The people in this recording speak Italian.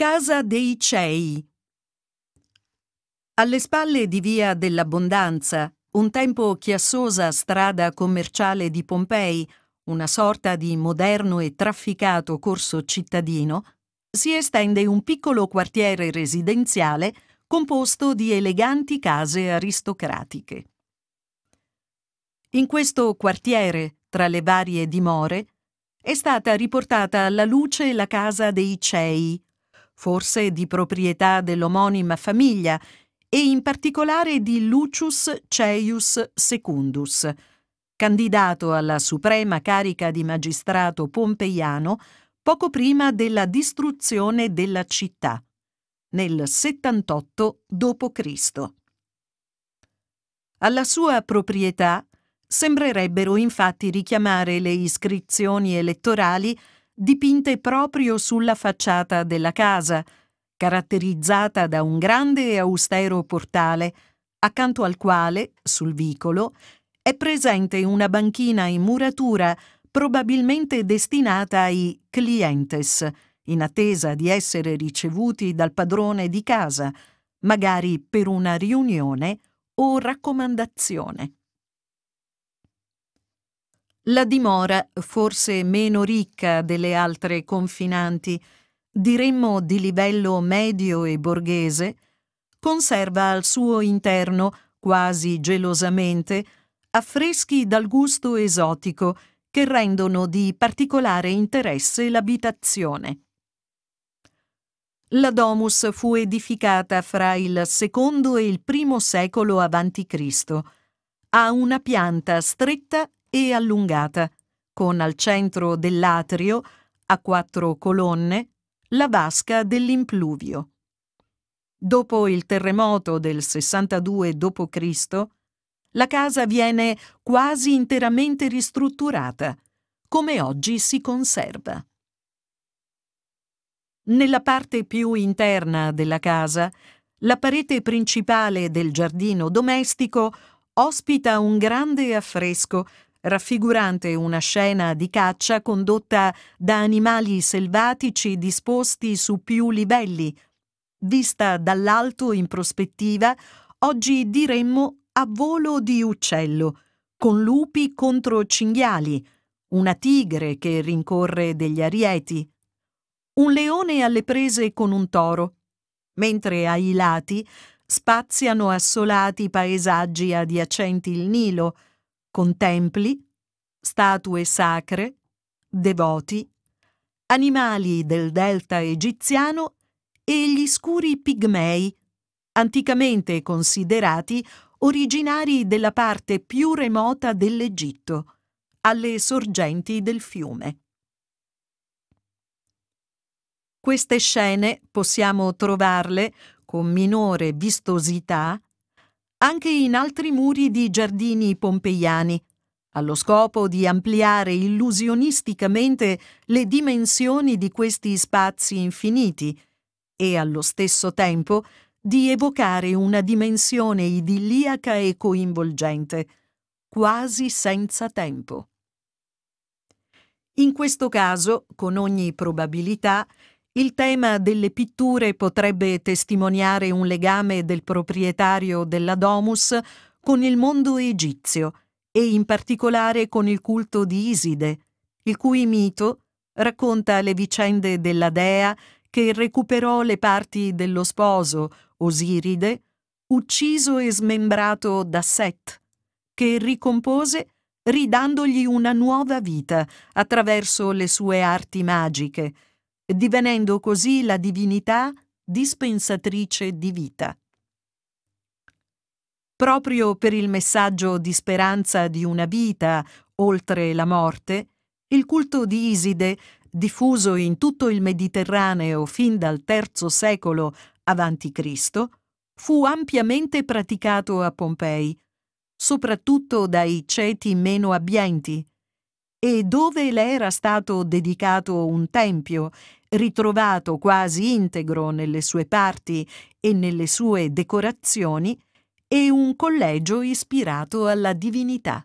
Casa dei Cei. Alle spalle di Via dell'Abbondanza, un tempo chiassosa strada commerciale di Pompei, una sorta di moderno e trafficato corso cittadino, si estende un piccolo quartiere residenziale composto di eleganti case aristocratiche. In questo quartiere, tra le varie dimore, è stata riportata alla luce la casa dei Cei, forse di proprietà dell'omonima famiglia, e in particolare di Lucius Ceius Secundus, candidato alla suprema carica di magistrato pompeiano poco prima della distruzione della città, nel 78 d.C. Alla sua proprietà sembrerebbero infatti richiamare le iscrizioni elettorali dipinte proprio sulla facciata della casa, caratterizzata da un grande e austero portale, accanto al quale, sul vicolo, è presente una banchina in muratura probabilmente destinata ai clientes, in attesa di essere ricevuti dal padrone di casa, magari per una riunione o raccomandazione. La dimora, forse meno ricca delle altre confinanti, diremmo di livello medio e borghese, conserva al suo interno, quasi gelosamente, affreschi dal gusto esotico che rendono di particolare interesse l'abitazione. La Domus fu edificata fra il secondo e il primo secolo a.C. Ha una pianta stretta e allungata, con al centro dell'atrio, a quattro colonne, la vasca dell'impluvio. Dopo il terremoto del 62 d.C., la casa viene quasi interamente ristrutturata, come oggi si conserva. Nella parte più interna della casa, la parete principale del giardino domestico ospita un grande affresco raffigurante una scena di caccia condotta da animali selvatici disposti su più livelli. Vista dall'alto in prospettiva, oggi diremmo a volo di uccello, con lupi contro cinghiali, una tigre che rincorre degli arieti, un leone alle prese con un toro, mentre ai lati spaziano assolati paesaggi adiacenti il Nilo, con templi, statue sacre, devoti, animali del delta egiziano e gli scuri pigmei, anticamente considerati originari della parte più remota dell'Egitto, alle sorgenti del fiume. Queste scene possiamo trovarle con minore vistosità anche in altri muri di giardini pompeiani, allo scopo di ampliare illusionisticamente le dimensioni di questi spazi infiniti e allo stesso tempo di evocare una dimensione idilliaca e coinvolgente, quasi senza tempo. In questo caso, con ogni probabilità, il tema delle pitture potrebbe testimoniare un legame del proprietario della Domus con il mondo egizio e in particolare con il culto di Iside, il cui mito racconta le vicende della dea che recuperò le parti dello sposo, Osiride, ucciso e smembrato da Set, che ricompose ridandogli una nuova vita attraverso le sue arti magiche, divenendo così la divinità dispensatrice di vita. Proprio per il messaggio di speranza di una vita oltre la morte, il culto di Iside, diffuso in tutto il Mediterraneo fin dal III secolo a.C., fu ampiamente praticato a Pompei, soprattutto dai ceti meno abbienti, e dove le era stato dedicato un tempio ritrovato quasi integro nelle sue parti e nelle sue decorazioni, e un collegio ispirato alla divinità.